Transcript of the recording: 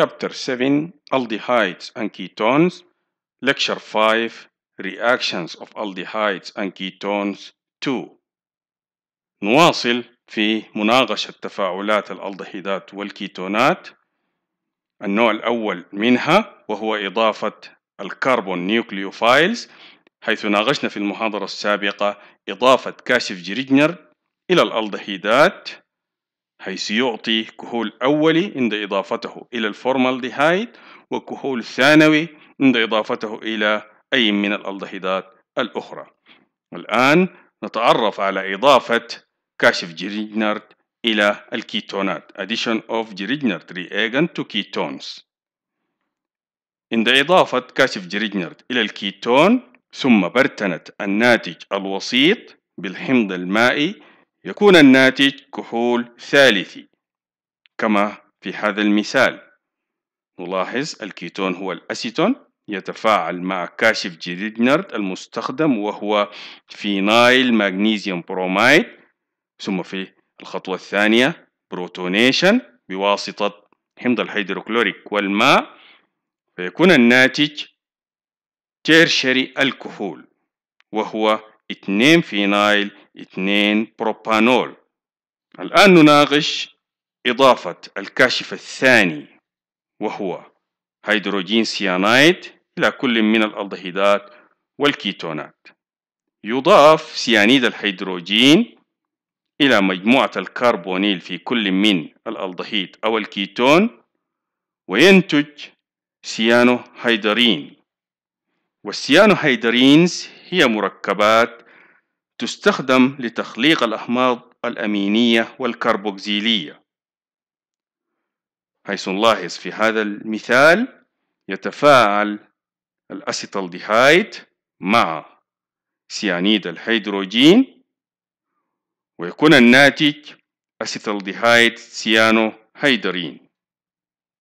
Chapter 7 Aldehydes and Ketones Lecture 5 Reactions of Aldehydes and Ketones 2 نواصل في مناقشة تفاعلات الألدهيدات والكيتونات النوع الأول منها وهو إضافة الكربون نيوكليوفايلز حيث ناقشنا في المحاضرة السابقة إضافة كاشف جريجنر إلى الألدهيدات حيث يعطي كحول أولي عند إضافته إلى الفورمالديهايد وكحول ثانوي عند إضافته إلى أي من الألدهيدات الأخرى الآن نتعرف على إضافة كاشف جريجنرد إلى الكيتونات addition of Girigner reagent to ketones عند إضافة كاشف جريجنرد إلى الكيتون ثم برتنت الناتج الوسيط بالحمض المائي يكون الناتج كحول ثالثي كما في هذا المثال نلاحظ الكيتون هو الأسيتون يتفاعل مع كاشف جريدنرد المستخدم وهو فينايل ماغنيزيوم برومايد ثم في الخطوة الثانية بروتونيشن بواسطة حمض الهيدروكلوريك والماء فيكون الناتج تيرشري الكحول وهو 2 فينايل 2 بروبانول الآن نناقش إضافة الكاشف الثاني وهو هيدروجين سيانايد إلى كل من الألدهيدات والكيتونات يضاف سيانيد الهيدروجين إلى مجموعة الكربونيل في كل من الألدهيد أو الكيتون وينتج سيانوهيدرين والسيانوهيدرينز هي مركبات تستخدم لتخليق الأحماض الأمينية والكربوكزيلية حيث نلاحظ في هذا المثال يتفاعل الأسيتالديهايد مع سيانيد الهيدروجين ويكون الناتج أسيتالديهايد سيانو هيدرين